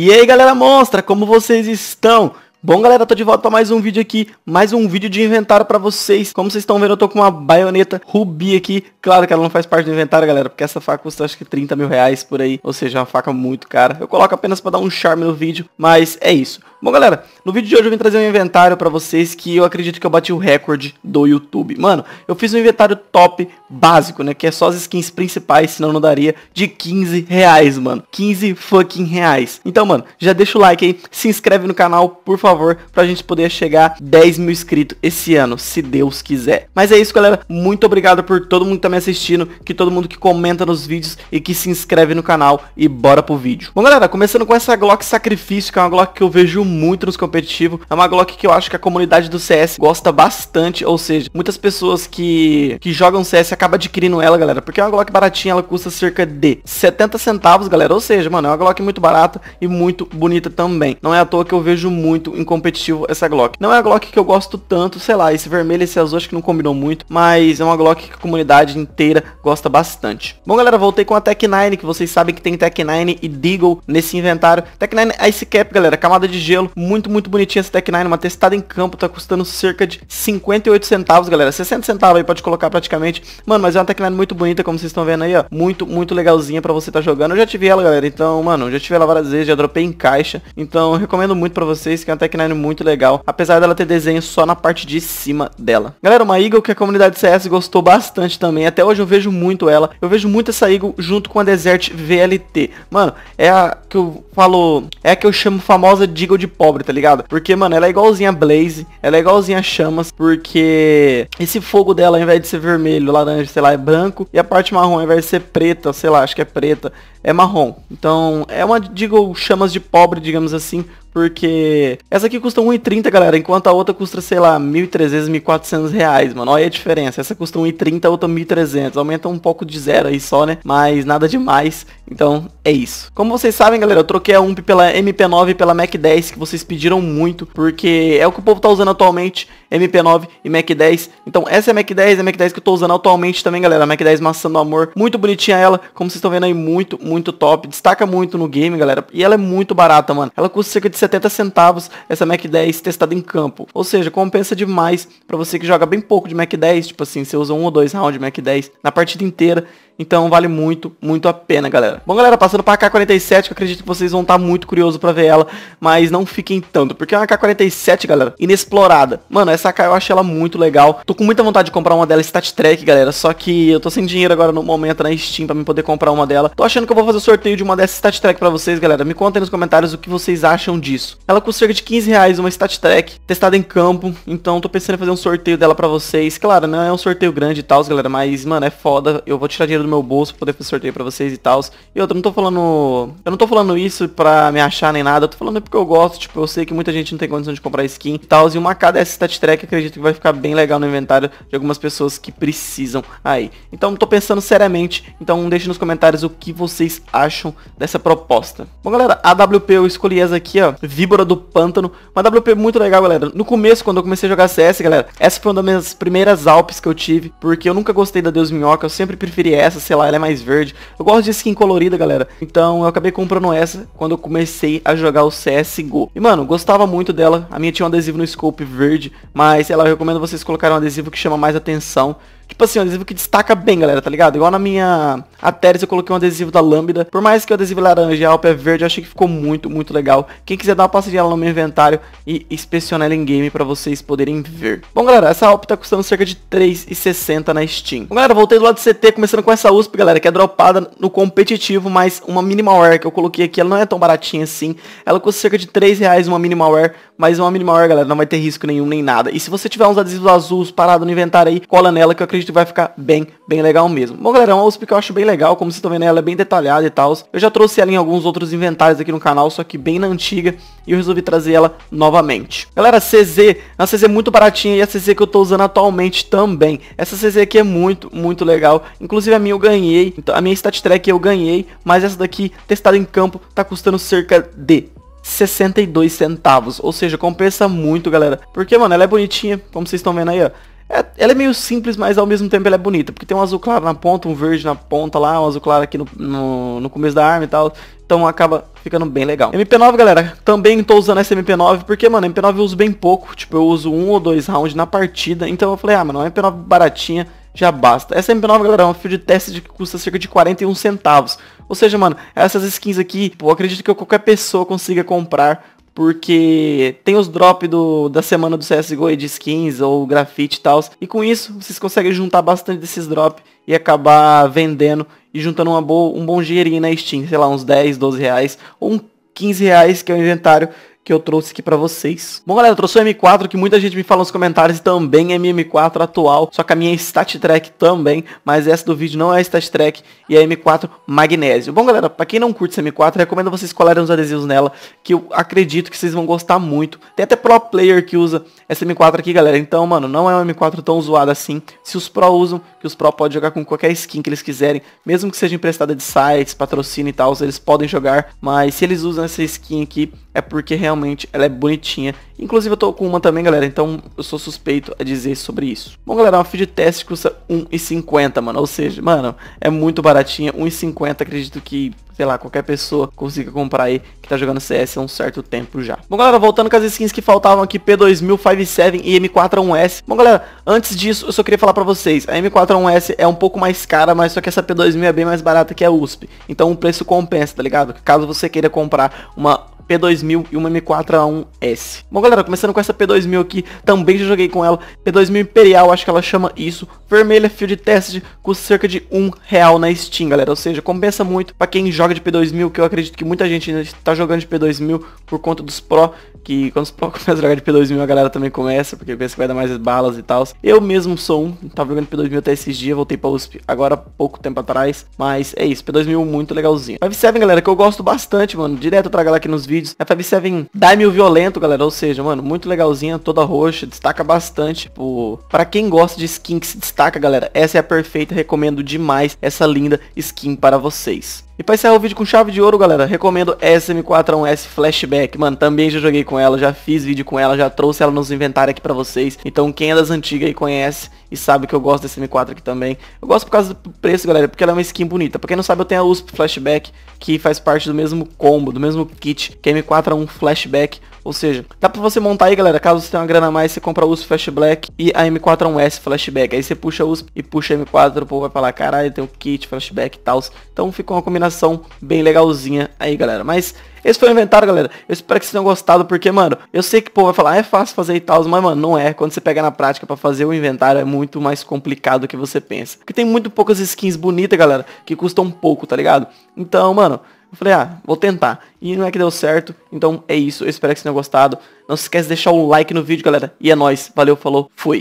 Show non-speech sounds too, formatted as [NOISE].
E aí galera mostra como vocês estão? Bom galera, tô de volta para mais um vídeo aqui, mais um vídeo de inventário para vocês Como vocês estão vendo, eu tô com uma baioneta rubi aqui Claro que ela não faz parte do inventário galera, porque essa faca custa acho que 30 mil reais por aí Ou seja, é uma faca muito cara Eu coloco apenas para dar um charme no vídeo, mas é isso Bom galera, no vídeo de hoje eu vim trazer um inventário para vocês que eu acredito que eu bati o recorde do YouTube Mano, eu fiz um inventário top básico, né, que é só as skins principais, senão não daria, de 15 reais, mano 15 fucking reais Então mano, já deixa o like aí, se inscreve no canal, por favor favor, pra gente poder chegar 10 mil inscritos esse ano, se Deus quiser. Mas é isso, galera. Muito obrigado por todo mundo que tá me assistindo, que todo mundo que comenta nos vídeos e que se inscreve no canal e bora pro vídeo. Bom, galera, começando com essa Glock Sacrifício, que é uma Glock que eu vejo muito nos competitivos. É uma Glock que eu acho que a comunidade do CS gosta bastante, ou seja, muitas pessoas que, que jogam CS acabam adquirindo ela, galera, porque é uma Glock baratinha, ela custa cerca de 70 centavos, galera, ou seja, mano, é uma Glock muito barata e muito bonita também. Não é à toa que eu vejo muito em competitivo essa Glock. Não é a Glock que eu gosto tanto, sei lá, esse vermelho e esse azul acho que não combinou muito, mas é uma Glock que a comunidade inteira gosta bastante. Bom, galera, voltei com a Tech 9, que vocês sabem que tem Tech 9 e Deagle nesse inventário. Tech 9 Ice é Cap, galera, camada de gelo, muito, muito bonitinha essa Tech 9, uma testada em campo, tá custando cerca de 58 centavos, galera, 60 centavos aí pode colocar praticamente. Mano, mas é uma Tech 9 muito bonita, como vocês estão vendo aí, ó, muito, muito legalzinha pra você tá jogando. Eu já tive ela, galera, então, mano, já tive ela várias vezes, já dropei em caixa, então recomendo muito pra vocês que é uma Tech tech é muito legal, apesar dela ter desenho só na parte de cima dela. Galera, uma Eagle que a comunidade CS gostou bastante também, até hoje eu vejo muito ela, eu vejo muito essa Eagle junto com a Desert VLT. Mano, é a que eu falo, é a que eu chamo famosa de Eagle de pobre, tá ligado? Porque, mano, ela é igualzinha a Blaze, ela é igualzinha a Chamas, porque esse fogo dela, ao invés de ser vermelho, laranja, sei lá, é branco, e a parte marrom, ao invés de ser preta, sei lá, acho que é preta, é marrom. Então, é uma, digo, chamas de pobre, digamos assim, porque essa aqui custa 1,30, galera, enquanto a outra custa, sei lá, 1.300, 1.400 reais, mano. Olha a diferença. Essa custa 1,30, a outra 1.300. Aumenta um pouco de zero aí só, né? Mas nada demais. Então, é isso. Como vocês sabem, galera, eu troquei a UMP pela MP9 e pela Mac 10, que vocês pediram muito, porque é o que o povo tá usando atualmente, MP9 e Mac 10. Então, essa é a Mac 10, é a Mac 10 que eu tô usando atualmente também, galera. A Mac 10 maçã do amor. Muito bonitinha ela, como vocês estão vendo aí, muito, muito top. Destaca muito no game, galera. E ela é muito barata, mano. Ela custa cerca de 70 centavos essa Mac 10 testada em campo. Ou seja, compensa demais para você que joga bem pouco de Mac 10, tipo assim, você usa um ou dois rounds de Mac 10 na partida inteira então vale muito, muito a pena, galera. Bom, galera, passando para a K47, que eu acredito que vocês vão estar tá muito curiosos para ver ela, mas não fiquem tanto, porque é uma K47, galera, inexplorada. Mano, essa K eu achei ela muito legal. Tô com muita vontade de comprar uma dela Stat Track, galera, só que eu tô sem dinheiro agora no momento na né, Steam para me poder comprar uma dela. Tô achando que eu vou fazer o sorteio de uma dessa Stat Track para vocês, galera. Me contem nos comentários o que vocês acham disso. Ela custa cerca de 15 reais uma Stat Track, testada em campo, então tô pensando em fazer um sorteio dela para vocês. Claro, não é um sorteio grande e tal, galera, mas, mano, é foda. Eu vou tirar dinheiro do meu bolso pra poder fazer sorteio pra vocês e tal. E outra, eu não tô falando. Eu não tô falando isso pra me achar nem nada, eu tô falando é porque eu gosto, tipo, eu sei que muita gente não tem condição de comprar skin e tal. E uma K stat track acredito que vai ficar bem legal no inventário de algumas pessoas que precisam aí. Então tô pensando seriamente, então deixe nos comentários o que vocês acham dessa proposta. Bom galera, a WP eu escolhi essa aqui, ó, Víbora do Pântano, uma WP muito legal, galera. No começo, quando eu comecei a jogar CS, galera, essa foi uma das minhas primeiras Alpes que eu tive, porque eu nunca gostei da Deus Minhoca, eu sempre preferi essa, sei lá, ela é mais verde. Eu gosto de skin colorida, galera. Então eu acabei comprando essa quando eu comecei a jogar o CSGO. E, mano, gostava muito dela. A minha tinha um adesivo no scope verde, mas, sei lá, eu recomendo vocês colocarem um adesivo que chama mais atenção. Tipo assim, um adesivo que destaca bem, galera, tá ligado? Igual na minha Ateris eu coloquei um adesivo da Lambda. Por mais que o adesivo laranja e a Alpa é verde, eu achei que ficou muito, muito legal. Quem quiser dar uma passadinha lá no meu inventário e inspecionar ela em game pra vocês poderem ver. Bom, galera, essa Alpa tá custando cerca de 3,60 na Steam. Bom, galera, voltei do lado do CT, começando com essa USP, galera, que é dropada no competitivo, mas uma minimalware que eu coloquei aqui, ela não é tão baratinha assim. Ela custa cerca de 3 reais uma minimalware, mas uma minimalware, galera, não vai ter risco nenhum nem nada. E se você tiver uns adesivos azuis parados no inventário aí, cola nela que eu acredito acredito que vai ficar bem, bem legal mesmo. Bom, galera, é uma USP que eu acho bem legal, como vocês estão vendo, ela é bem detalhada e tal. Eu já trouxe ela em alguns outros inventários aqui no canal, só que bem na antiga, e eu resolvi trazer ela novamente. Galera, CZ, é uma CZ muito baratinha e a CZ que eu tô usando atualmente também. Essa CZ aqui é muito, muito legal. Inclusive a minha eu ganhei, então, a minha Stat Track eu ganhei, mas essa daqui, testada em campo, tá custando cerca de 62 centavos, ou seja, compensa muito, galera. Porque, mano, ela é bonitinha, como vocês estão vendo aí, ó. É, ela é meio simples, mas ao mesmo tempo ela é bonita. Porque tem um azul claro na ponta, um verde na ponta lá, um azul claro aqui no, no, no começo da arma e tal. Então acaba ficando bem legal. MP9, galera, também tô usando essa MP9, porque, mano, MP9 eu uso bem pouco. Tipo, eu uso um ou dois rounds na partida. Então eu falei, ah, mano, uma MP9 baratinha já basta. Essa MP9, galera, é um fio de teste que custa cerca de 41 centavos. Ou seja, mano, essas skins aqui, pô, acredito que qualquer pessoa consiga comprar porque tem os drop do, da semana do CSGO e de skins ou grafite e tal. E com isso, vocês conseguem juntar bastante desses drop e acabar vendendo e juntando uma boa, um bom dinheirinho na Steam, sei lá, uns 10, 12 reais ou um 15 reais, que é o inventário que eu trouxe aqui para vocês. Bom, galera, eu trouxe o M4 que muita gente me fala nos comentários e também é minha M4 atual, só que a minha é Stat Track também, mas essa do vídeo não é Stat Track e é M4 Magnésio. Bom, galera, para quem não curte essa M4, recomendo vocês colarem os adesivos nela, que eu acredito que vocês vão gostar muito. Tem até pro player que usa essa M4 aqui, galera. Então, mano, não é uma M4 tão zoada assim. Se os pro usam, que os pro podem jogar com qualquer skin que eles quiserem, mesmo que seja emprestada de sites, patrocínio e tal, eles podem jogar, mas se eles usam essa skin aqui é porque realmente realmente ela é bonitinha. Inclusive eu tô com uma também, galera, então eu sou suspeito a dizer sobre isso. Bom, galera, uma feed test custa 1,50, mano, ou seja, mano, é muito baratinha, 1,50, acredito que, sei lá, qualquer pessoa consiga comprar aí que tá jogando CS há um certo tempo já. Bom, galera, voltando com as skins que faltavam aqui, P2000, 57 e M41S. Bom, galera, antes disso, eu só queria falar pra vocês, a M41S é um pouco mais cara, mas só que essa P2000 é bem mais barata que a USP, então o preço compensa, tá ligado? Caso você queira comprar uma P2000 e uma M4A1S. Bom, galera, começando com essa P2000 aqui, também já joguei com ela. P2000 Imperial, acho que ela chama isso. Vermelha, é Field de teste, custa cerca de um real na Steam, galera. Ou seja, compensa muito pra quem joga de P2000, que eu acredito que muita gente ainda está jogando de P2000 por conta dos Pro, que quando os Pro [LAUGHS] começam a jogar de P2000, a galera também começa, porque pensa que vai dar mais balas e tal. Eu mesmo sou um, tava jogando P2000 até esses dias, voltei pra USP agora pouco tempo atrás, mas é isso, P2000 muito legalzinho. Vive 7, galera, que eu gosto bastante, mano, direto eu trago ela aqui nos vídeos vídeos. Na é Fabi é vem Daimyo Violento, galera. Ou seja, mano, muito legalzinha, toda roxa, destaca bastante. Tipo, pra quem gosta de skin que se destaca, galera, essa é a perfeita. Recomendo demais essa linda skin para vocês. E pra encerrar o vídeo com chave de ouro, galera, recomendo SM41S Flashback. Mano, também já joguei com ela, já fiz vídeo com ela, já trouxe ela nos inventários aqui pra vocês. Então quem é das antigas aí conhece e sabe que eu gosto da SM4 aqui também. Eu gosto por causa do preço, galera, porque ela é uma skin bonita. Pra quem não sabe, eu tenho a USP Flashback, que faz parte do mesmo combo, do mesmo kit, que é M4 a 1 Flashback ou seja, dá pra você montar aí, galera, caso você tenha uma grana a mais, você compra a USP Flash Black e a M41S Flashback. Aí você puxa a USP e puxa a M4, o povo vai falar, caralho, tem o um kit, flashback e tal. Então fica uma combinação bem legalzinha aí, galera. Mas esse foi o inventário, galera. Eu espero que vocês tenham gostado, porque, mano, eu sei que, o povo vai falar, ah, é fácil fazer e tal, mas, mano, não é. Quando você pega na prática para fazer o inventário, é muito mais complicado do que você pensa. Porque tem muito poucas skins bonitas, galera, que custam pouco, tá ligado? Então, mano, eu falei, ah, vou tentar. E não é que deu certo. Então é isso. Eu espero que vocês tenham gostado. Não se esquece de deixar o like no vídeo, galera. E é nóis. Valeu, falou, fui.